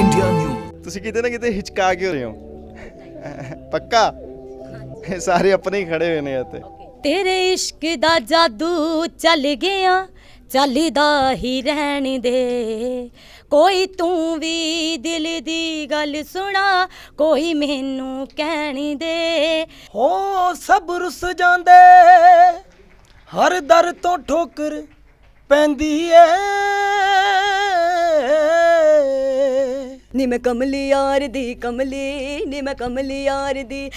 India new ਤੁਸੀਂ ਕਿਤੇ ਨਾ ਕਿਤੇ ਹਿਚਕਾ ਕੇ ਹੋ ਰਹੇ ਹੋ ਪੱਕਾ ਸਾਰੇ ਆਪਣੇ ਹੀ ਖੜੇ ਹੋਏ ਨੇ ਇੱਥੇ ਤੇਰੇ ਇਸ਼ਕ ਦਾ ਜਾਦੂ ਚੱਲ ਗਿਆ ਚੱਲਦਾ ਹੀ ਰਹਿਣ ਦੇ ਕੋਈ ਤੂੰ ਵੀ ਦਿਲ ਦੀ ਗੱਲ ਸੁਣਾ ਕੋਈ ਮੈਨੂੰ ਕਹਿਣ ਦੇ ਹੋ ਸਭ ਰੁੱਸ ਜਾਂਦੇ ਹਰ ਦਰ ਤੋਂ ਠੋਕਰ ਪੈਂਦੀ ਏ ਕਮਲੀ نیم کملی ਕਮਲੀ کملی نیم کملی آر دی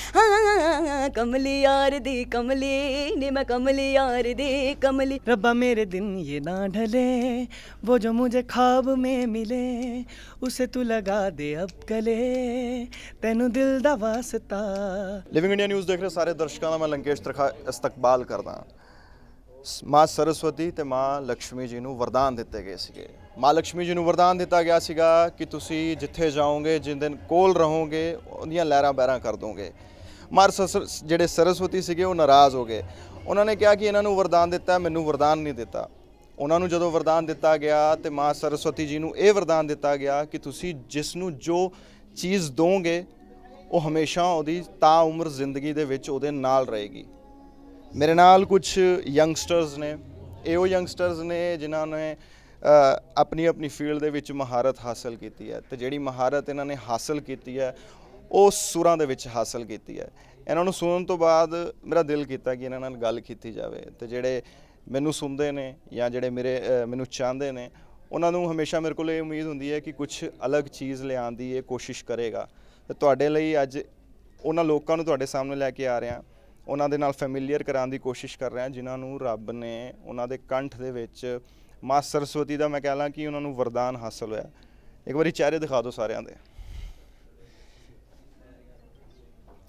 کملی آر دی کملی نم کملی آر دی کملی ربا میرے دن یہ نہ ڈھلے وہ جو مجھے خواب میں ملے اسے تو لگا دے اب گلے تینوں دل داستا لگ انڈیا نیوز دیکھ رہے درشکوں کا میں لنکیش ترخو استقبال کر د ਮਾਂ ਸਰਸਵਤੀ ਤੇ ਮਾਂ ਲక్ష్ਮੀ ਜੀ ਨੂੰ ਵਰਦਾਨ ਦਿੱਤੇ ਗਏ ਸੀਗੇ ਮਾਂ ਲక్ష్ਮੀ ਜੀ ਨੂੰ ਵਰਦਾਨ ਦਿੱਤਾ ਗਿਆ ਸੀਗਾ ਕਿ ਤੁਸੀਂ ਜਿੱਥੇ ਜਾਓਗੇ ਜਿੰਨ ਦਿਨ ਕੋਲ ਰਹੋਗੇ ਉਹਦੀਆਂ ਲਹਿਰਾਂ ਬਹਿਰਾਂ ਕਰ ਦੋਗੇ ਮਾਂ ਜਿਹੜੇ ਸਰਸਵਤੀ ਸੀਗੇ ਉਹ ਨਾਰਾਜ਼ ਹੋ ਗਏ ਉਹਨਾਂ ਨੇ ਕਿਹਾ ਕਿ ਇਹਨਾਂ ਨੂੰ ਵਰਦਾਨ ਦਿੱਤਾ ਮੈਨੂੰ ਵਰਦਾਨ ਨਹੀਂ ਦਿੱਤਾ ਉਹਨਾਂ ਨੂੰ ਜਦੋਂ ਵਰਦਾਨ ਦਿੱਤਾ ਗਿਆ ਤੇ ਮਾਂ ਸਰਸਵਤੀ ਜੀ ਨੂੰ ਇਹ ਵਰਦਾਨ ਦਿੱਤਾ ਗਿਆ ਕਿ ਤੁਸੀਂ ਜਿਸ ਨੂੰ ਜੋ ਚੀਜ਼ ਦੋਗੇ ਉਹ ਹਮੇਸ਼ਾ ਉਹਦੀ ਤਾਂ ਉਮਰ ਜ਼ਿੰਦਗੀ ਦੇ ਵਿੱਚ ਉਹਦੇ ਨਾਲ ਰਹੇਗੀ ਮੇਰੇ ਨਾਲ ਕੁਝ ਯੰਗਸਟਰਸ ਨੇ ਇਹੋ ਯੰਗਸਟਰਸ ਨੇ ਜਿਨ੍ਹਾਂ ਨੇ ਆਪਣੀ ਆਪਣੀ ਫੀਲਡ ਦੇ ਵਿੱਚ ਮਹਾਰਤ ਹਾਸਲ ਕੀਤੀ ਹੈ ਤੇ ਜਿਹੜੀ ਮਹਾਰਤ ਇਹਨਾਂ ਨੇ ਹਾਸਲ ਕੀਤੀ ਹੈ ਉਹ ਸੁਰਾਂ ਦੇ ਵਿੱਚ ਹਾਸਲ ਕੀਤੀ ਹੈ ਇਹਨਾਂ ਨੂੰ ਸੁਣਨ ਤੋਂ ਬਾਅਦ ਮੇਰਾ ਦਿਲ ਕੀਤਾ ਕਿ ਇਹਨਾਂ ਨਾਲ ਗੱਲ ਕੀਤੀ ਜਾਵੇ ਤੇ ਜਿਹੜੇ ਮੈਨੂੰ ਸੁਣਦੇ ਨੇ ਜਾਂ ਜਿਹੜੇ ਮੇਰੇ ਮੈਨੂੰ ਚਾਹੁੰਦੇ ਨੇ ਉਹਨਾਂ ਨੂੰ ਹਮੇਸ਼ਾ ਮੇਰੇ ਕੋਲ ਇਹ ਉਮੀਦ ਹੁੰਦੀ ਹੈ ਕਿ ਕੁਝ ਅਲੱਗ ਚੀਜ਼ ਲਿਆਉਣ ਦੀ ਇਹ ਕੋਸ਼ਿਸ਼ ਕਰੇਗਾ ਤੇ ਤੁਹਾਡੇ ਲਈ ਅੱਜ ਉਹਨਾਂ ਲੋਕਾਂ ਨੂੰ ਤੁਹਾਡੇ ਸਾਹਮਣੇ ਲੈ ਕੇ ਆ ਰਿਹਾ ਉਹਨਾਂ ਦੇ ਨਾਲ ਫੈਮਿਲੀਅਰ ਕਰਾਉਣ ਦੀ ਕੋਸ਼ਿਸ਼ ਕਰ ਰਿਹਾ ਜਿਨ੍ਹਾਂ ਨੂੰ ਰੱਬ ਨੇ ਉਹਨਾਂ ਦੇ ਕੰਠ ਦੇ ਵਿੱਚ ਮਾਂ ਸਰਸਵਤੀ ਦਾ ਮੈਂ ਕਹਿ ਲਾਂ ਕਿ ਉਹਨਾਂ ਨੂੰ ਵਰਦਾਨ ਹਾਸਲ ਹੋਇਆ ਇੱਕ ਵਾਰੀ ਚਿਹਰੇ ਦਿਖਾ ਦਿਓ ਸਾਰਿਆਂ ਦੇ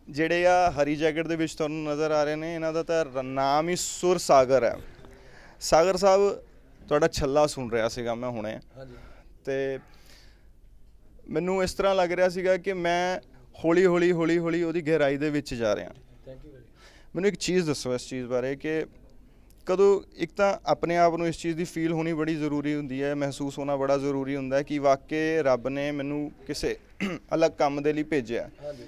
ਜਿਹੜੇ ਆ ਹਰੀ ਜੈਕਟ ਦੇ ਵਿੱਚ ਤੁਹਾਨੂੰ ਨਜ਼ਰ ਆ ਰਹੇ ਨੇ ਇਹਨਾਂ ਦਾ ਤਾਂ ਨਾਮ ਹੀ ਸੁਰ ਸਾਗਰ ਹੈ ਸਾਗਰ ਸਾਹਿਬ ਤੁਹਾਡਾ ਛੱਲਾ ਸੁਣ ਰਿਹਾ ਸੀਗਾ ਮੈਂ ਹੁਣੇ ਹਾਂਜੀ ਤੇ ਮੈਨੂੰ ਇਸ ਤਰ੍ਹਾਂ ਲੱਗ ਰਿਹਾ ਸੀਗਾ ਕਿ ਮੈਂ ਹੌਲੀ ਹੌਲੀ ਹੌਲੀ ਹੌਲੀ ਉਹਦੀ ਗਹਿਰਾਈ ਦੇ ਵਿੱਚ ਜਾ ਰਿਹਾ ਥੈਂਕ ਯੂ ਮੈਨੂੰ ਇੱਕ ਚੀਜ਼ ਦੱਸੋ ਇਸ ਚੀਜ਼ ਬਾਰੇ ਕਿ ਕਦੋਂ ਇੱਕ ਤਾਂ ਆਪਣੇ ਆਪ ਨੂੰ ਇਸ ਚੀਜ਼ ਦੀ ਫੀਲ ਹੋਣੀ ਬੜੀ ਜ਼ਰੂਰੀ ਹੁੰਦੀ ਹੈ ਮਹਿਸੂਸ ਹੋਣਾ ਬੜਾ ਜ਼ਰੂਰੀ ਹੁੰਦਾ ਹੈ ਕਿ ਵਾਕਈ ਰੱਬ ਨੇ ਮੈਨੂੰ ਕਿਸੇ ਅਲੱਗ ਕੰਮ ਦੇ ਲਈ ਭੇਜਿਆ ਹਾਂਜੀ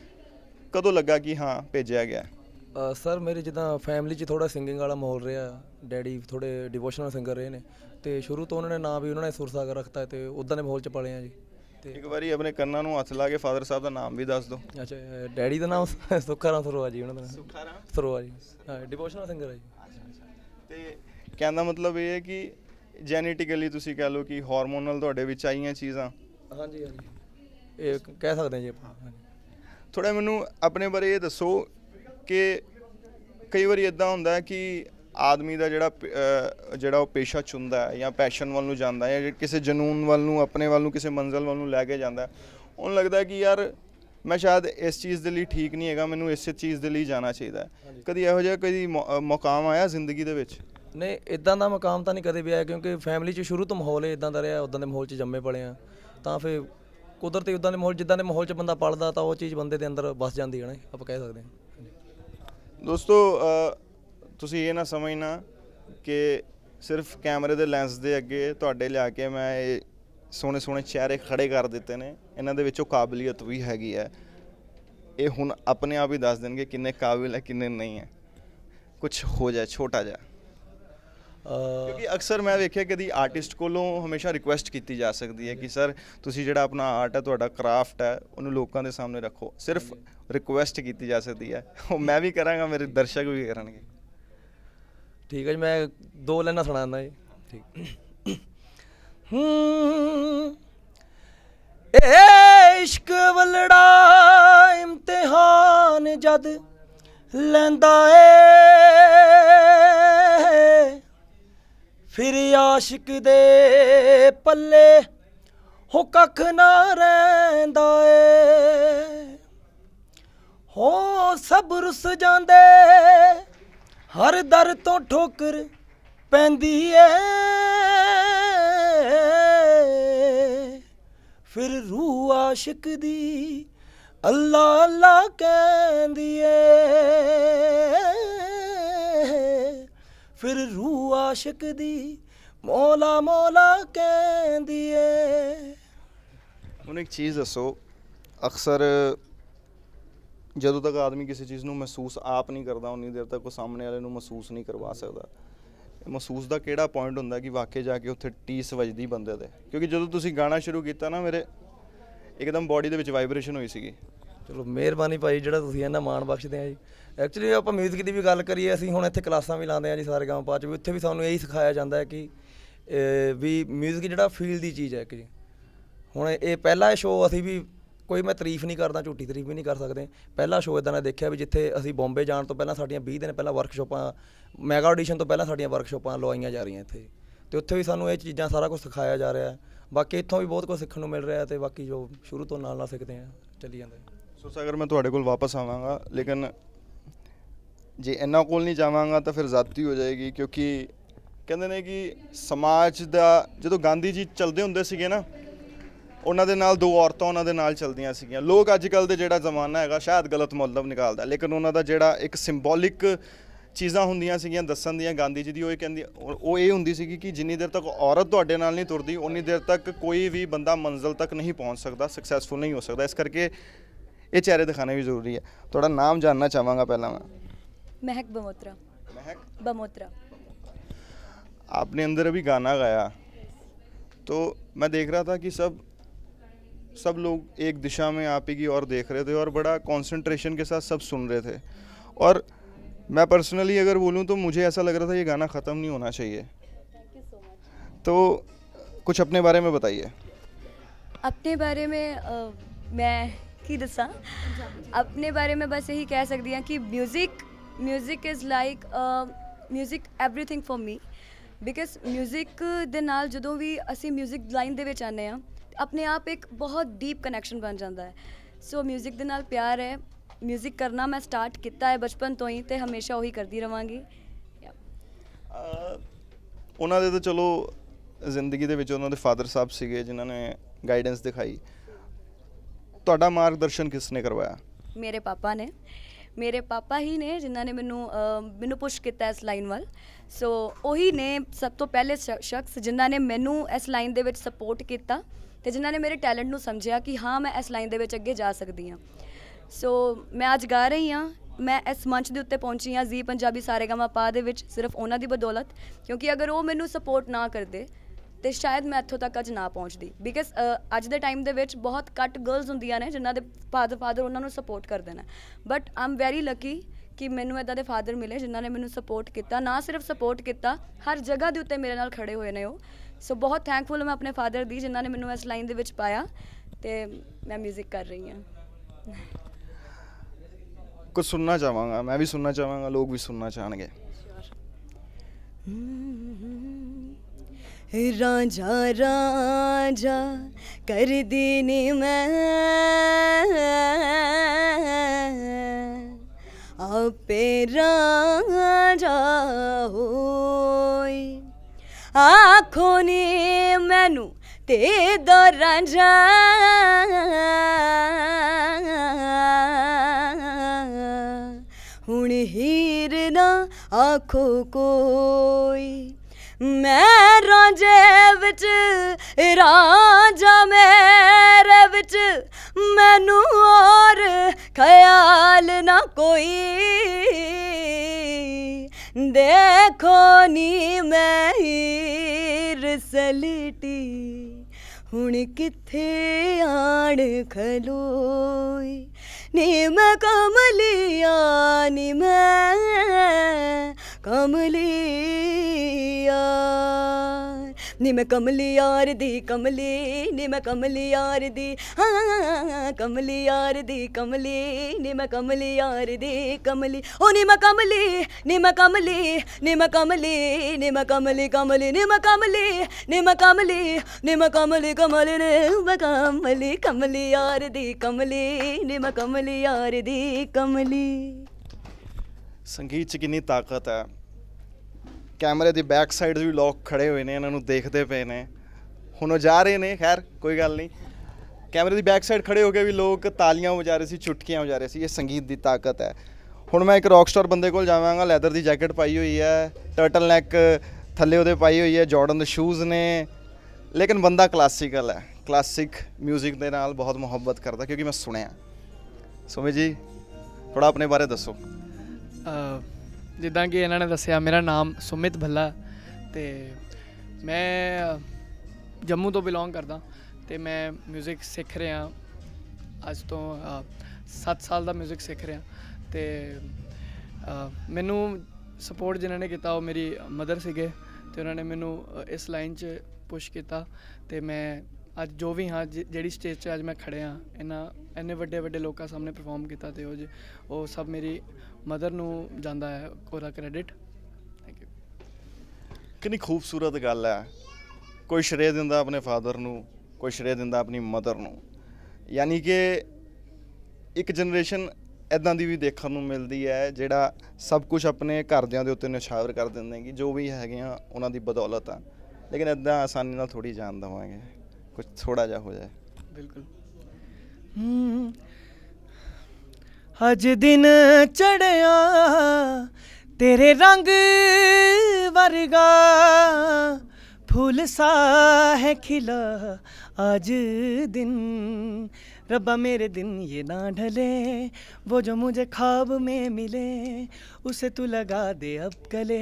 ਕਦੋਂ ਲੱਗਾ ਕਿ ਹਾਂ ਭੇਜਿਆ ਗਿਆ ਸਰ ਮੇਰੇ ਜਿੱਦਾਂ ਫੈਮਿਲੀ 'ਚ ਥੋੜਾ ਸਿੰਗਿੰਗ ਵਾਲਾ ਮਾਹੌਲ ਰਿਹਾ ਡੈਡੀ ਥੋੜੇ ਡਿਵੋਸ਼ਨਲ ਸਿੰਗਰ ਰਹੇ ਨੇ ਤੇ ਸ਼ੁਰੂ ਤੋਂ ਉਹਨਾਂ ਨੇ ਨਾਂ ਵੀ ਉਹਨਾਂ ਨੇ ਸੁਰਸਾਗਰ ਰੱਖਤਾ ਤੇ ਉਦਾਂ ਦੇ ਮਾਹੌਲ 'ਚ ਪਲੇ ਆ ਜੀ ਇੱਕ ਵਾਰੀ ਆਪਣੇ ਕੰਨਾਂ ਨੂੰ ਹੱਥ ਲਾ ਕੇ ਫਾਦਰ ਸਾਹਿਬ ਦਾ ਨਾਮ ਵੀ ਦੱਸ ਦਿਓ ਅੱਛਾ ਡੈਡੀ ਦਾ ਨਾਮ ਸੁੱਖਾ ਰਾਮ ਸਰੋਆ ਜੀ ਉਹਨਾਂ ਦਾ ਨਾਮ ਸੁੱਖਾ ਰਾਮ ਸਰੋਆ ਜੀ ਡਿਵੋਸ਼ਨਲ ਸਿੰਗਰ ਹੈ ਜੀ ਤੇ ਕਹਿੰਦਾ ਮਤਲਬ ਇਹ ਹੈ ਕਿ ਜੈਨੇਟਿਕਲੀ ਤੁਸੀਂ ਕਹ ਲਓ ਕਿ ਹਾਰਮੋਨਲ ਤੁਹਾਡੇ ਵਿੱਚ ਆਈਆਂ ਚੀਜ਼ਾਂ ਹਾਂਜੀ ਹਾਂਜੀ ਇਹ ਕਹਿ ਸਕਦੇ ਹਾਂ ਜੀ ਆਪਾਂ ਥੋੜਾ ਮੈਨੂੰ ਆਪਣੇ ਬਾਰੇ ਇਹ ਦੱਸੋ ਕਿ ਕਈ ਵਾਰੀ ਇਦਾਂ ਹੁੰਦਾ ਕਿ ਆਦਮੀ ਦਾ ਜਿਹੜਾ ਜਿਹੜਾ ਉਹ ਪੇਸ਼ਾ ਚੁੰਦਾ ਹੈ ਜਾਂ ਪੈਸ਼ਨ ਵੱਲ ਨੂੰ ਜਾਂਦਾ ਹੈ ਜਾਂ ਕਿਸੇ ਜਨੂਨ ਵੱਲ ਨੂੰ ਆਪਣੇ ਵੱਲ ਨੂੰ ਕਿਸੇ ਮੰਜ਼ਲ ਵੱਲ ਨੂੰ ਲੈ ਕੇ ਜਾਂਦਾ ਉਹਨੂੰ ਲੱਗਦਾ ਕਿ ਯਾਰ ਮੈਂ ਸ਼ਾਇਦ ਇਸ ਚੀਜ਼ ਦੇ ਲਈ ਠੀਕ ਨਹੀਂ ਹੈਗਾ ਮੈਨੂੰ ਇਸੇ ਚੀਜ਼ ਦੇ ਲਈ ਜਾਣਾ ਚਾਹੀਦਾ ਕਦੀ ਇਹੋ ਜਿਹਾ ਕੋਈ ਮੁਕਾਮ ਆਇਆ ਜ਼ਿੰਦਗੀ ਦੇ ਵਿੱਚ ਨਹੀਂ ਇਦਾਂ ਦਾ ਮਕਾਮ ਤਾਂ ਨਹੀਂ ਕਦੇ ਵੀ ਆਇਆ ਕਿਉਂਕਿ ਫੈਮਿਲੀ 'ਚ ਸ਼ੁਰੂ ਤੋਂ ਮਾਹੌਲ ਇਦਾਂ ਦਾ ਰਿਹਾ ਉਦਾਂ ਦੇ ਮਾਹੌਲ 'ਚ ਜੰਮੇ ਪਲੇ ਆ ਤਾਂ ਫਿਰ ਕੁਦਰਤੀ ਉਦਾਂ ਦੇ ਮਾਹੌਲ ਜਿੱਦਾਂ ਦੇ ਮਾਹੌਲ 'ਚ ਬੰਦਾ ਪਲਦਾ ਤਾਂ ਉਹ ਚੀਜ਼ ਬੰਦੇ ਦੇ ਅੰਦਰ ਵੱਸ ਜਾਂਦੀ ਹੈ ਨਾ ਆਪਾਂ ਕਹਿ ਸਕਦੇ ਹਾਂ ਦੋਸਤੋ ਤੁਸੀਂ ਇਹ ਨਾ ਸਮਝਣਾ ਕਿ ਸਿਰਫ ਕੈਮਰੇ ਦੇ ਲੈਂਸ ਦੇ ਅੱਗੇ ਤੁਹਾਡੇ ਲਿਆ ਕੇ ਮੈਂ ਇਹ ਸੋਹਣੇ ਸੋਹਣੇ ਚਿਹਰੇ ਖੜੇ ਕਰ ਦਿੱਤੇ ਨੇ ਇਹਨਾਂ ਦੇ ਵਿੱਚੋਂ ਕਾਬਲੀਅਤ ਵੀ ਹੈਗੀ ਹੈ ਇਹ ਹੁਣ ਆਪਣੇ ਆਪ ਹੀ ਦੱਸ ਦੇਣਗੇ ਕਿੰਨੇ ਕਾਬਿਲ ਹੈ ਕਿੰਨੇ ਨਹੀਂ ਹੈ ਕੁਝ ਹੋ ਜਾਏ ਛੋਟਾ ਜਿਹਾ ਕਿਉਂਕਿ ਅਕਸਰ ਮੈਂ ਵੇਖਿਆ ਕਿ ਦੀ ਆਰਟਿਸਟ ਕੋਲੋਂ ਹਮੇਸ਼ਾ ਰਿਕੁਐਸਟ ਕੀਤੀ ਜਾ ਸਕਦੀ ਹੈ ਕਿ ਸਰ ਤੁਸੀਂ ਜਿਹੜਾ ਆਪਣਾ ਆਰਟ ਹੈ ਤੁਹਾਡਾ ਕਰਾਫਟ ਹੈ ਉਹਨੂੰ ਲੋਕਾਂ ਦੇ ਸਾਹਮਣੇ ਰੱਖੋ ਸਿਰਫ ਰਿਕੁਐਸਟ ਕੀਤੀ ਜਾ ਸਕਦੀ ਹੈ ਉਹ ਮੈਂ ਵੀ ਕਰਾਂਗਾ ਮੇਰੇ ਦਰਸ਼ਕ ਵੀ ਕਰਨਗੇ ਠੀਕ ਹੈ ਜੀ ਮੈਂ ਦੋ ਲੈਣਾ ਸੁਣਾਉਂਦਾ ਜੀ ਠੀਕ ਹੂੰ ਇਸ਼ਕ ਵਲੜਾ ਇਮਤਿਹਾਨ ਜਦ ਲੈਂਦਾ ਏ ਫਿਰ ਆਸ਼ਿਕ ਦੇ ਪੱਲੇ ਹੋ ਕੱਖ ਨਾ ਰਹਿੰਦਾ ਏ ਹੋ ਸਬਰ ਸ ਜਾਂਦੇ ہر در تو ٹھوکر ہے پھر روح عاشق دی اللہ اللہ کہ پھر روح عاشق دی مولا مولا ایک چیز دسو اکثر ਜਦੋਂ ਤੱਕ ਆਦਮੀ ਕਿਸੇ ਚੀਜ਼ ਨੂੰ ਮਹਿਸੂਸ ਆਪ ਨਹੀਂ ਕਰਦਾ ਉਨੀ ਦੇਰ ਤੱਕ ਉਹ ਸਾਹਮਣੇ ਵਾਲੇ ਨੂੰ ਮਹਿਸੂਸ ਨਹੀਂ ਕਰਵਾ ਸਕਦਾ ਮਹਿਸੂਸ ਦਾ ਕਿਹੜਾ ਪੁਆਇੰਟ ਹੁੰਦਾ ਕਿ ਵਾਕੇ ਜਾ ਕੇ ਉੱਥੇ ਟੀਸ ਵੱਜਦੀ ਬੰਦੇ ਦੇ ਕਿਉਂਕਿ ਜਦੋਂ ਤੁਸੀਂ ਗਾਣਾ ਸ਼ੁਰੂ ਕੀਤਾ ਨਾ ਮੇਰੇ ਇੱਕਦਮ ਬਾਡੀ ਦੇ ਵਿੱਚ ਵਾਈਬ੍ਰੇਸ਼ਨ ਹੋਈ ਸੀਗੀ ਚਲੋ ਮਿਹਰਬਾਨੀ ਭਾਈ ਜਿਹੜਾ ਤੁਸੀਂ ਇਹਨਾਂ ਮਾਣ ਬਖਸ਼ਦੇ ਆ ਜੀ ਐਕਚੁਅਲੀ ਆਪਾਂ 뮤직 ਦੀ ਵੀ ਗੱਲ ਕਰੀਏ ਅਸੀਂ ਹੁਣ ਇੱਥੇ ਕਲਾਸਾਂ ਵੀ ਲਾਉਂਦੇ ਆ ਜੀ ਸਾਰੇ ਗਾਂ ਪਾਚ ਵੀ ਉੱਥੇ ਵੀ ਸਾਨੂੰ ਇਹੀ ਸਿਖਾਇਆ ਜਾਂਦਾ ਹੈ ਕਿ ਵੀ 뮤직 ਜਿਹੜਾ ਫੀਲ ਦੀ ਚੀਜ਼ ਹੈ ਕਿ ਹੁਣ ਇਹ ਪਹਿਲਾ ਸ਼ੋਅ ਅਸੀਂ ਵੀ ਕੋਈ ਮੈਂ ਤਾਰੀਫ ਨਹੀਂ ਕਰਦਾ ਝੂਠੀ ਤਾਰੀਫ ਵੀ ਨਹੀਂ ਕਰ ਸਕਦੇ ਪਹਿਲਾ ਸ਼ੋਅ ਇਦਾਂ ਦਾ ਦੇਖਿਆ ਵੀ ਜਿੱਥੇ ਅਸੀਂ ਬੰਬੇ ਜਾਣ ਤੋਂ ਪਹਿਲਾਂ ਸਾਡੀਆਂ 20 ਦਿਨ ਪਹਿਲਾਂ ਵਰਕਸ਼ਾਪਾਂ ਮੈਗਾ ਆਡੀਸ਼ਨ ਤੋਂ ਪਹਿਲਾਂ ਸਾਡੀਆਂ ਵਰਕਸ਼ਾਪਾਂ ਲਵਾਈਆਂ ਜਾ ਰਹੀਆਂ ਇੱਥੇ ਤੇ ਉੱਥੇ ਵੀ ਸਾਨੂੰ ਇਹ ਚੀਜ਼ਾਂ ਸਾਰਾ ਕੁਝ ਸਿਖਾਇਆ ਜਾ ਰਿਹਾ ਹੈ ਬਾਕੀ ਇੱਥੋਂ ਵੀ ਬਹੁਤ ਕੁਝ ਸਿੱਖਣ ਨੂੰ ਮਿਲ ਰਿਹਾ ਤੇ ਬਾਕੀ ਜੋ ਸ਼ੁਰੂ ਤੋਂ ਨਾਲ ਨਾਲ ਸਿੱਖਦੇ ਆ ਚੱਲੀ ਜਾਂਦੇ ਸੋ ਸਾਗਰ ਮੈਂ ਤੁਹਾਡੇ ਕੋਲ ਵਾਪਸ ਆਵਾਂਗਾ ਲੇਕਿਨ ਜੇ ਇੰਨਾ ਕੋਲ ਨਹੀਂ ਜਾਵਾਂਗਾ ਤਾਂ ਫਿਰ ਜ਼ਾਤੀ ਹੋ ਜਾਏਗੀ ਕਿਉਂਕਿ ਕਹਿੰਦੇ ਨੇ ਕਿ ਸਮਾਜ ਦਾ ਜਦੋਂ ਗਾਂਧੀ ਜੀ ਚੱਲਦੇ ਹੁੰਦੇ ਸੀਗੇ ਨਾ ਉਹਨਾਂ ਦੇ ਨਾਲ ਦੋ ਔਰਤਾਂ ਉਹਨਾਂ ਦੇ ਨਾਲ ਚਲਦੀਆਂ ਸੀਗੀਆਂ ਲੋਕ ਅੱਜ ਕੱਲ ਦੇ ਜਿਹੜਾ ਜ਼ਮਾਨਾ ਹੈਗਾ ਸ਼ਾਇਦ ਗਲਤ ਮਤਲਬ ਨਿਕਾਲਦਾ ਲੇਕਿਨ ਉਹਨਾਂ ਦਾ ਜਿਹੜਾ ਇੱਕ ਸਿੰਬੋਲਿਕ ਚੀਜ਼ਾਂ ਹੁੰਦੀਆਂ ਸੀਗੀਆਂ ਦੱਸਣ ਦੀਆਂ ਗਾਂਧੀ ਜੀ ਦੀ ਉਹ ਇਹ ਕਹਿੰਦੀ ਉਹ ਇਹ ਹੁੰਦੀ ਸੀਗੀ ਕਿ ਜਿੰਨੀ ਦੇਰ ਤੱਕ ਔਰਤ ਤੁਹਾਡੇ ਨਾਲ ਨਹੀਂ ਤੁਰਦੀ ਉਨੀ ਦੇਰ ਤੱਕ ਕੋਈ ਵੀ ਬੰਦਾ ਮੰਜ਼ਲ ਤੱਕ ਨਹੀਂ ਪਹੁੰਚ ਸਕਦਾ ਸਕਸੈਸਫੁਲ ਨਹੀਂ ਹੋ ਸਕਦਾ ਇਸ ਕਰਕੇ ਇਹ ਚਿਹਰੇ ਦਿਖਾਣੇ ਵੀ ਜ਼ਰੂਰੀ ਹੈ ਤੁਹਾਡਾ ਨਾਮ ਜਾਨਣਾ ਚਾਹਾਂਗਾ ਪਹਿਲਾਂ ਮੈਂ ਮਹਿਕ ਬਮੋਤਰਾ ਮਹਿਕ ਬਮੋਤਰਾ ਆਪਨੇ ਅੰਦਰ ਵੀ ਗਾਣਾ ਗਾਇਆ ਤੋ ਮੈਂ ਦੇਖ ਰਿਹਾ ਥਾ ਕਿ ਸਭ سب لوگ ایک دشا میں آپ ہی کی اور دیکھ رہے تھے اور بڑا کانسنٹریشن کے ساتھ سب سن رہے تھے اور میں پرسنلی اگر بولوں تو مجھے ایسا لگ رہا تھا یہ گانا ختم نہیں ہونا چاہیے تو کچھ اپنے بارے میں بتائیے اپنے بارے میں میں کی دسا اپنے بارے میں بس یہی کہہ سکتی ہوں کہ music music is like music everything for me because music بھی میوزک لائن آنے ہاں ਆਪਣੇ ਆਪ ਇੱਕ ਬਹੁਤ ਡੀਪ ਕਨੈਕਸ਼ਨ ਬਣ ਜਾਂਦਾ ਹੈ ਸੋ 뮤직 ਦੇ ਨਾਲ ਪਿਆਰ ਹੈ 뮤직 ਕਰਨਾ ਮੈਂ ਸਟਾਰਟ ਕੀਤਾ ਹੈ ਬਚਪਨ ਤੋਂ ਹੀ ਤੇ ਹਮੇਸ਼ਾ ਉਹੀ ਕਰਦੀ ਰਵਾਂਗੀ ਉਹਨਾਂ ਦੇ ਤਾਂ ਚਲੋ ਜ਼ਿੰਦਗੀ ਦੇ ਵਿੱਚ ਉਹਨਾਂ ਦੇ ਫਾਦਰ ਸਾਹਿਬ ਸੀਗੇ ਜਿਨ੍ਹਾਂ ਨੇ ਗਾਈਡੈਂਸ ਦਿਖਾਈ ਤੁਹਾਡਾ ਮਾਰਗਦਰਸ਼ਨ ਕਿਸ ਨੇ ਕਰਵਾਇਆ ਮੇਰੇ ਪਾਪਾ ਨੇ ਮੇਰੇ ਪਾਪਾ ਹੀ ਨੇ ਜਿਨ੍ਹਾਂ ਨੇ ਮੈਨੂੰ ਮੈਨੂੰ ਪੁਸ਼ ਕੀਤਾ ਇਸ ਲਾਈਨ ਵੱਲ ਸੋ ਉਹੀ ਨੇ ਸਭ ਤੋਂ ਪਹਿਲੇ ਸ਼ਖਸ ਜਿਨ੍ਹਾਂ ਨੇ ਮੈਨੂੰ ਇਸ ਲਾਈਨ ਦੇ ਵਿੱਚ ਸਪੋਰਟ ਕੀਤਾ ਤੇ ਜਿਨ੍ਹਾਂ ਨੇ ਮੇਰੇ ਟੈਲੈਂਟ ਨੂੰ ਸਮਝਿਆ ਕਿ ਹਾਂ ਮੈਂ ਇਸ ਲਾਈਨ ਦੇ ਵਿੱਚ ਅੱਗੇ ਜਾ ਸਕਦੀ ਹਾਂ ਸੋ ਮੈਂ ਅੱਜ ਗਾ ਰਹੀ ਹਾਂ ਮੈਂ ਇਸ ਮੰਚ ਦੇ ਉੱਤੇ ਪਹੁੰਚੀ ਹਾਂ ਜੀ ਪੰਜਾਬੀ ਸਾਰੇਗਾਮਾ ਪਾ ਦੇ ਵਿੱਚ ਸਿਰਫ ਉਹਨਾਂ ਦੀ ਬਦੌਲਤ ਕਿਉਂਕਿ ਅਗਰ ਉਹ ਮੈਨੂੰ ਸਪੋਰਟ ਨਾ ਕਰਦੇ ਤੇ ਸ਼ਾਇਦ ਮੈਂ ਇੱਥੋਂ ਤੱਕ ਅੱਜ ਨਾ ਪਹੁੰਚਦੀ ਬਿਕਾਜ਼ ਅੱਜ ਦੇ ਟਾਈਮ ਦੇ ਵਿੱਚ ਬਹੁਤ ਕੱਟ ਗਰਲਸ ਹੁੰਦੀਆਂ ਨੇ ਜਿਨ੍ਹਾਂ ਦੇ ਫਾਦਰ ਫਾਦਰ ਉਹਨਾਂ ਨੂੰ ਸਪੋਰਟ ਕਰਦੇ ਨੇ ਬਟ ਆਮ ਵੈਰੀ ਲੱਕੀ ਕਿ ਮੈਨੂੰ ਇਦਾਂ ਦੇ ਫਾਦਰ ਮਿਲੇ ਜਿਨ੍ਹਾਂ ਨੇ ਮੈਨੂੰ ਸਪੋਰਟ ਕੀਤਾ ਨਾ ਸਿਰਫ ਸਪੋਰਟ ਕੀਤਾ ਹਰ ਜਗ੍ਹਾ ਦੇ ਉੱਤੇ ਮੇਰੇ ਨਾਲ ਖੜੇ ਹੋਏ ਨੇ ਉਹ ਸੋ ਬਹੁਤ ਥੈਂਕਫੁਲ ਮੈਂ ਆਪਣੇ ਫਾਦਰ ਦੀ ਜਿਨ੍ਹਾਂ ਨੇ ਮੈਨੂੰ ਇਸ ਲਾਈਨ ਦੇ ਵਿੱਚ ਪਾਇਆ ਤੇ ਮੈਂ 뮤직 ਕਰ ਰਹੀ ਹਾਂ ਕੁਝ ਸੁਣਨਾ ਚਾਹਾਂਗਾ ਮੈਂ ਵੀ ਸੁਣਨਾ ਚਾਹਾਂਗਾ ਲੋਕ ਵੀ ਸੁਣਨਾ ਚਾਹਣਗੇ ਰਾਂਝਾ ਰਾਂਝਾ ਕਰ ਨੀ ਮੈਂ પેરા હોય આંખોની મેનું તે દરાજા ਹੁਣ ਹੀਰ ਨਾ ਆਖੋ ਕੋਈ ਮੈਂ ਰਾਂਝੇ ਵਿੱਚ ਰਾਂਝਾ ਮੇਰੇ ਵਿੱਚ ਮੈਨੂੰ ਔਰ ਖਿਆਲ ਨਾ ਕੋਈ ਦੇਖੋ ਨੀ ਮੈਂ ਹੀ ਰਸਲਟੀ ਹੁਣ ਕਿੱਥੇ ਆਣ ਖਲੋਈ ਨੀ ਮੈਂ ਕਮਲੀਆ ਨੀ ਮੈਂ ਕਮਲੀਆ ਨੀ ਮੈਂ ਕਮਲੀ ਯਾਰ ਦੀ ਕਮਲੀ ਨੀ ਮੈਂ ਕਮਲੀ ਯਾਰ ਦੀ ਹਾਂ ਕਮਲੀ ਯਾਰ ਦੀ ਕਮਲੀ ਨੀ ਮੈਂ ਕਮਲੀ ਯਾਰ ਦੀ ਕਮਲੀ ਓ ਨੀ ਮੈਂ ਕਮਲੀ ਨੀ ਮੈਂ ਕਮਲੀ ਨੀ ਮੈਂ ਕਮਲੀ ਨੀ ਮੈਂ ਕਮਲੀ ਕਮਲੀ ਨੀ ਮੈਂ ਕਮਲੀ ਨੀ ਮੈਂ ਕਮਲੀ ਨੀ ਮੈਂ ਕਮਲੀ ਕਮਲੀ ਨੀ ਮੈਂ ਕਮਲੀ ਕਮਲੀ ਯਾਰ ਦੀ ਕਮਲੀ ਨੀ ਮੈਂ ਕਮਲੀ ਯਾਰ ਦੀ ਕਮਲੀ ਸੰਗੀਤ 'ਚ ਕਿੰਨੀ ਤਾਕਤ ਹੈ ਕੈਮਰੇ ਦੀ ਬੈਕ ਸਾਈਡ ਵੀ ਲੋਕ ਖੜੇ ਹੋਏ ਨੇ ਇਹਨਾਂ ਨੂੰ ਦੇਖਦੇ ਪਏ ਨੇ ਹੁਣ ਉਹ ਜਾ ਰਹੇ ਨੇ ਖੈਰ ਕੋਈ ਗੱਲ ਨਹੀਂ ਕੈਮਰੇ ਦੀ ਬੈਕ ਸਾਈਡ ਖੜੇ ਹੋ ਕੇ ਵੀ ਲੋਕ ਤਾਲੀਆਂ ਵਜਾ ਰਹੇ ਸੀ ਚੁਟਕੀਆਂ ਵਜਾ ਰਹੇ ਸੀ ਇਹ ਸੰਗੀਤ ਦੀ ਤਾਕਤ ਹੈ ਹੁਣ ਮੈਂ ਇੱਕ ਰੌਕ ਸਟਾਰ ਬੰਦੇ ਕੋਲ ਜਾਵਾਂਗਾ ਲੈਦਰ ਦੀ ਜੈਕਟ ਪਾਈ ਹੋਈ ਹੈ ਟਰਟਲ ਨੈਕ ਥੱਲੇ ਉਹਦੇ ਪਾਈ ਹੋਈ ਹੈ ਜਾਰਡਨ ਦੇ ਸ਼ੂਜ਼ ਨੇ ਲੇਕਿਨ ਬੰਦਾ ਕਲਾਸਿਕਲ ਹੈ ਕਲਾਸਿਕ 뮤직 ਦੇ ਨਾਲ ਬਹੁਤ ਮੁਹੱਬਤ ਕਰਦਾ ਕਿਉਂਕਿ ਮੈਂ ਸੁਣਿਆ ਸੁਮੇ ਜੀ ਥੋੜਾ ਆਪਣੇ ਬਾਰੇ ਦੱਸੋ ਜਿੱਦਾਂ ਕਿ ਇਹਨਾਂ ਨੇ ਦੱਸਿਆ ਮੇਰਾ ਨਾਮ ਸੁਮਿਤ ਭੱਲਾ ਤੇ ਮੈਂ ਜੰਮੂ ਤੋਂ ਬਿਲੋਂਗ ਕਰਦਾ ਤੇ ਮੈਂ 뮤직 ਸਿੱਖ ਰਿਹਾ ਅੱਜ ਤੋਂ 7 ਸਾਲ ਦਾ 뮤직 ਸਿੱਖ ਰਿਹਾ ਤੇ ਮੈਨੂੰ ਸਪੋਰਟ ਜਿਨ੍ਹਾਂ ਨੇ ਕੀਤਾ ਉਹ ਮੇਰੀ ਮਦਰ ਸੀਗੇ ਤੇ ਉਹਨਾਂ ਨੇ ਮੈਨੂੰ ਇਸ ਲਾਈਨ 'ਚ ਪੁਸ਼ ਕੀਤਾ ਤੇ ਮੈਂ ਅੱਜ ਜੋ ਵੀ ਹਾਂ ਜਿਹੜੀ ਸਟੇਜ 'ਤੇ ਅੱਜ ਮੈਂ ਖੜਿਆ ਇਹਨਾਂ ਇੰਨੇ ਵੱਡੇ ਵੱਡੇ ਲੋਕਾਂ ਸਾਹਮਣੇ ਪਰਫਾਰਮ ਕੀਤਾ ਤੇ ਉਹ ਉਹ ਸਭ ਮੇਰੀ ਮਦਰ ਨੂੰ ਜਾਂਦਾ ਹੈ ਕੋਰਾ ਕ੍ਰੈਡਿਟ ਥੈਂਕ ਯੂ ਕਿੰਨੀ ਖੂਬਸੂਰਤ ਗੱਲ ਹੈ ਕੋਈ ਸ਼ਰੇ ਦਿੰਦਾ ਆਪਣੇ ਫਾਦਰ ਨੂੰ ਕੋਈ ਸ਼ਰੇ ਦਿੰਦਾ ਆਪਣੀ ਮਦਰ ਨੂੰ ਯਾਨੀ ਕਿ ਇੱਕ ਜਨਰੇਸ਼ਨ ਇਦਾਂ ਦੀ ਵੀ ਦੇਖਣ ਨੂੰ ਮਿਲਦੀ ਹੈ ਜਿਹੜਾ ਸਭ ਕੁਝ ਆਪਣੇ ਘਰਦਿਆਂ ਦੇ ਉੱਤੇ ਨਿਸ਼ਾਵਰ ਕਰ ਦਿੰਦੇ ਨੇ ਕਿ ਜੋ ਵੀ ਹੈਗੇ ਆ ਉਹਨਾਂ ਦੀ ਬਦੌਲਤ ਆ ਲੇਕਿਨ ਇਦਾਂ ਆਸਾਨੀ ਨਾਲ ਥੋੜੀ ਜਾਣ ਦਵਾਂਗੇ ਕੁਝ ਥੋੜਾ ਜਿਹਾ ਹੋ ਜਾਏ ਬਿਲਕੁਲ ਹਜ ਦਿਨ ਚੜਿਆ ਤੇਰੇ ਰੰਗ ਵਰਗਾ ਫੁੱਲ ਸਾ ਹੈ ਖਿਲਾ ਅੱਜ ਦਿਨ ਰੱਬਾ ਮੇਰੇ ਦਿਨ ਇਹ ਨਾ ਢਲੇ वो ਜੋ मुझे ਖਾਬ ਮੇ ਮਿਲੇ उसे ਤੂੰ ਲਗਾ ਦੇ ਅਬ गले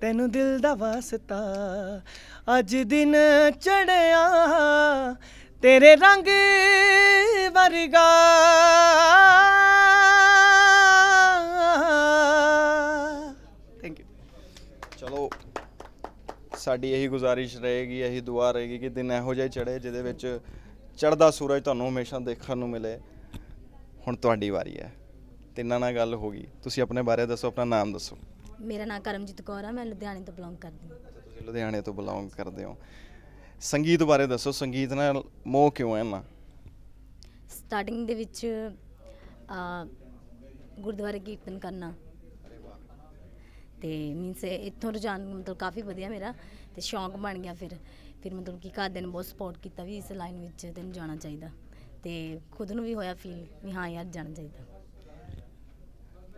ਤੈਨੂੰ ਦਿਲ ਦਾ ਵਾਸਤਾ ਅੱਜ ਦਿਨ ਚੜਿਆ ਤੇਰੇ ਰੰਗ ਵਰਗਾ ਥੈਂਕ ਯੂ ਚਲੋ ਸਾਡੀ ਇਹੀ ਗੁਜ਼ਾਰਿਸ਼ ਰਹੇਗੀ ਇਹੀ ਦੁਆ ਰਹੇਗੀ ਕਿ ਦਿਨ ਇਹੋ ਜਿਹੇ ਚੜੇ ਜਿਹਦੇ ਵਿੱਚ ਚੜਦਾ ਸੂਰਜ ਤੁਹਾਨੂੰ ਹਮੇਸ਼ਾ ਦੇਖਣ ਨੂੰ ਮਿਲੇ ਹੁਣ ਤੁਹਾਡੀ ਵਾਰੀ ਹੈ ਤਿੰਨਾਂ ਨਾਲ ਗੱਲ ਹੋ ਗਈ ਤੁਸੀਂ ਆਪਣੇ ਬਾਰੇ ਦੱਸੋ ਆਪਣਾ ਨਾਮ ਦੱਸੋ ਮੇਰਾ ਨਾਮ ਕਰਮਜੀਤ ਕੌਰ ਆ ਮੈਂ ਲੁਧਿਆਣੇ ਤੋਂ ਬਿਲੋਂਗ ਕਰਦੀ ਹਾਂ ਅੱਛਾ ਤੁਸੀਂ ਲੁਧਿਆਣੇ ਤੋਂ ਬਿਲੋਂਗ ਕਰਦੇ ਹੋ ਸੰਗੀਤ ਬਾਰੇ ਦੱਸੋ ਸੰਗੀਤ ਨਾਲ ਮੋਹ ਕਿਉਂ ਹੈ ਨਾ ਸਟਾਰਟਿੰਗ ਦੇ ਵਿੱਚ ਗੁਰਦੁਆਰੇ ਕੀਰਤਨ ਕਰਨਾ ਤੇ ਮੀਨਸ ਇੱਥੋਂ ਰੁਝਾਨ ਮਤਲਬ ਕਾਫੀ ਵਧੀਆ ਮੇਰਾ ਤੇ ਸ਼ੌਂਕ ਬਣ ਗਿਆ ਫਿਰ ਫਿਰ ਮਤਲਬ ਕਿ ਘਰਦਿਆਂ ਨੇ ਬਹੁਤ ਸਪੋਰਟ ਕੀਤਾ ਵੀ ਇਸ ਲਾਈਨ ਵਿੱਚ ਤੈਨੂੰ ਜਾਣਾ ਚਾਹੀਦਾ ਤੇ ਖੁਦ ਨੂੰ ਵੀ ਹੋਇਆ ਫੀਲ ਵੀ ਹਾਂ ਯਾਰ ਜਾਣਾ ਚਾਹੀਦਾ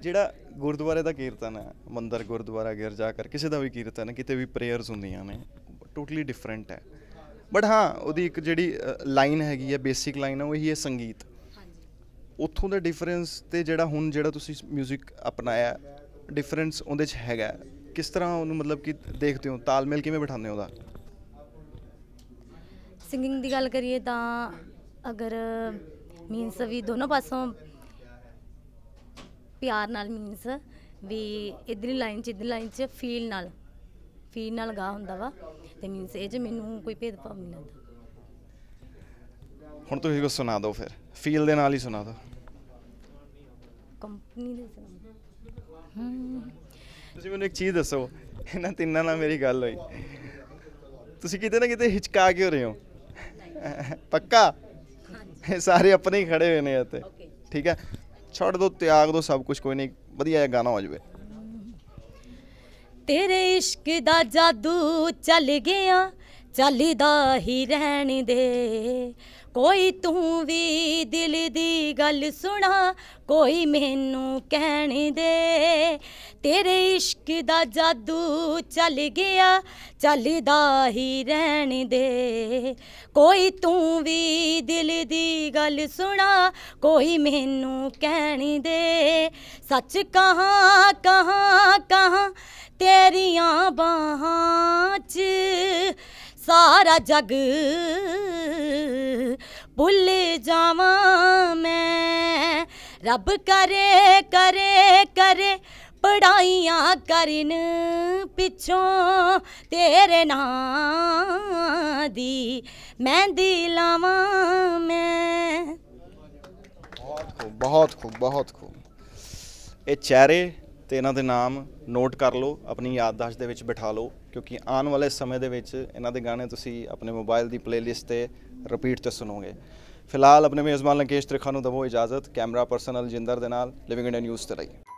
ਜਿਹੜਾ ਗੁਰਦੁਆਰੇ ਦਾ ਕੀਰਤਨ ਹੈ ਮੰਦਰ ਗੁਰਦੁਆਰਾ ਗਿਰਜਾ ਕਰ ਕਿਸੇ ਦਾ ਵੀ ਕੀਰਤਨ ਹੈ ਕਿਤੇ ਵੀ ਪ੍ਰੇਅਰਸ ਹੁੰਦੀਆਂ ਨੇ ਟੋਟਲੀ ਡਿਫਰੈਂਟ ਹੈ ਬਟ ਹਾਂ ਉਹਦੀ ਇੱਕ ਜਿਹੜੀ ਲਾਈਨ ਹੈਗੀ ਹੈ ਬੇਸਿਕ ਲਾਈਨ ਹੈ ਉਹ ਹੀ ਹੈ ਸੰਗੀਤ ਹਾਂਜੀ ਉੱਥੋਂ ਦਾ ਡਿਫਰੈਂਸ ਤੇ ਜਿਹੜਾ ਹੁਣ ਜਿਹੜਾ ਤੁਸੀਂ 뮤직 ਅਪਣਾਇਆ ਡਿਫਰੈਂਸ ਉਹਦੇ ਚ ਹੈਗਾ ਕਿਸ ਤਰ੍ਹਾਂ ਉਹਨੂੰ ਮਤਲਬ ਕਿ ਦੇਖਦੇ ਹੋ ਤਾਲਮੇਲ ਕਿਵੇਂ ਬਿਠਾਉਂਦੇ ਹੋ ਉਹਦਾ ਸਿੰਗਿੰਗ ਦੀ ਗੱਲ ਕਰੀਏ ਤਾਂ ਅਗਰ ਮੀਨਸ ਵੀ ਦੋਨੋਂ ਪਾਸੋਂ ਪਿਆਰ ਨਾਲ ਮੀਨਸ ਵੀ ਇਧਰਲੀ ਲਾਈਨ 'ਚ ਇਧਰਲੀ ਲਾਈਨ 'ਚ ਫੀਲ ਨਾਲ ਫੀਲ ਨਾਲ ਗਾ ਹੁੰਦਾ ਵਾ ਤੇ ਮੀਨਸ ਇਹ 'ਚ ਮੈਨੂੰ ਕੋਈ ਭੇਦਭਾਵ ਨਹੀਂ ਲੱਗਦਾ ਹੁਣ ਤੁਸੀਂ ਕੋ ਸੁਣਾ ਦਿਓ ਫਿਰ ਫੀਲ ਦੇ ਨਾਲ ਹੀ ਸੁਣਾ ਦਿਓ ਕੰਪਨੀ ਦੇ ਸੁਣਾ ਹਮ ਤੁਸੀਂ ਮੈਨੂੰ ਇੱਕ ਚੀਜ਼ ਦੱਸੋ ਇਹਨਾਂ ਤਿੰਨਾਂ ਨਾਲ ਮੇਰੀ ਗੱਲ ਹੋਈ ਤੁਸੀਂ ਕਿਤੇ ਨਾ ਕਿਤੇ ਹਿਚਕਾ ਕੇ ਹੋ ਰਹੇ ਹੋ ਪੱਕਾ ਇਹ ਸਾਰੇ ਆਪਣੇ ਹੀ ਖੜੇ ਹੋਏ ਨੇ ਇੱਥੇ ਠੀਕ ਹੈ ਛੱਡ ਦੋ ਤਿਆਗ ਦੋ ਸਭ ਕੁਝ ਕੋਈ ਨਹੀਂ ਵਧੀਆ ਜਿਹਾ ਗਾਣਾ ਹੋ ਜਾਵੇ ਤੇਰੇ ਇਸ਼ਕ ਦਾ ਜਾਦੂ ਚੱਲ ਗਿਆ ਚੱਲਦਾ ਹੀ ਰਹਿਣ ਦੇ ਕੋਈ ਤੂੰ ਵੀ ਦਿਲ ਦੀ ਗੱਲ ਸੁਣਾ ਕੋਈ ਮੈਨੂੰ ਕਹਿਣ ਦੇ ਤੇਰੇ ਇਸ਼ਕ ਦਾ ਜਾਦੂ ਚੱਲ ਗਿਆ ਚੱਲਦਾ ਹੀ ਰਹਿਣ ਦੇ ਕੋਈ ਤੂੰ ਵੀ ਦਿਲ ਦੀ ਗੱਲ ਸੁਣਾ ਕੋਈ ਮੈਨੂੰ ਕਹਿਣ ਦੇ ਸੱਚ ਕਹਾ ਕਹਾ ਕਹਾ ਤੇਰੀਆਂ ਬਾਹਾਂ 'ਚ ਸਾਰਾ ਜਗ ਭੁੱਲ ਜਾਵਾਂ ਮੈਂ ਰੱਬ ਕਰੇ ਕਰੇ ਕਰੇ ਪੜਾਈਆਂ ਕਰਨ ਪਿੱਛੋਂ ਤੇਰੇ ਨਾਂ ਦੀ ਮਹਿੰਦੀ ਲਾਵਾਂ ਮੈਂ ਬਹੁਤ ਖੂਬ ਬਹੁਤ ਖੂਬ ਬਹੁਤ ਖੂਬ ਇਹ ਚਿਹਰੇ ਤੇ ਇਹਨਾਂ ਦੇ ਨਾਮ ਨੋਟ ਕਰ ਲਓ ਆਪਣੀ ਯਾਦਦਾਸ਼ਤ ਦੇ ਵਿੱਚ ਬਿਠਾ ਲਓ ਕਿਉਂਕਿ ਆਉਣ ਵਾਲੇ ਸਮੇਂ ਦੇ ਵਿੱਚ ਇਹਨਾਂ ਦੇ ਗਾਣੇ ਤੁਸੀਂ ਆਪਣੇ ਮੋਬਾਈਲ ਦੀ ਪਲੇਲਿਸਟ ਤੇ ਰਿਪੀਟ ਤੇ ਸੁਣੋਗੇ ਫਿਲਹਾਲ ਆਪਣੇ ਮੇਜ਼ਬਾਨ ਲੰਕੇਸ਼ ਤ੍ਰਿਖਾ ਨੂੰ ਦਵੋ ਇਜਾਜ਼ਤ ਕੈਮਰਾ ਪਰਸਨਲ ਜਿੰਦਰ ਦੇ ਨਾਲ ਲਿਵਿੰਗ ਇੰਡੀਆ ਨਿਊਜ਼ ਤੇ ਲਈ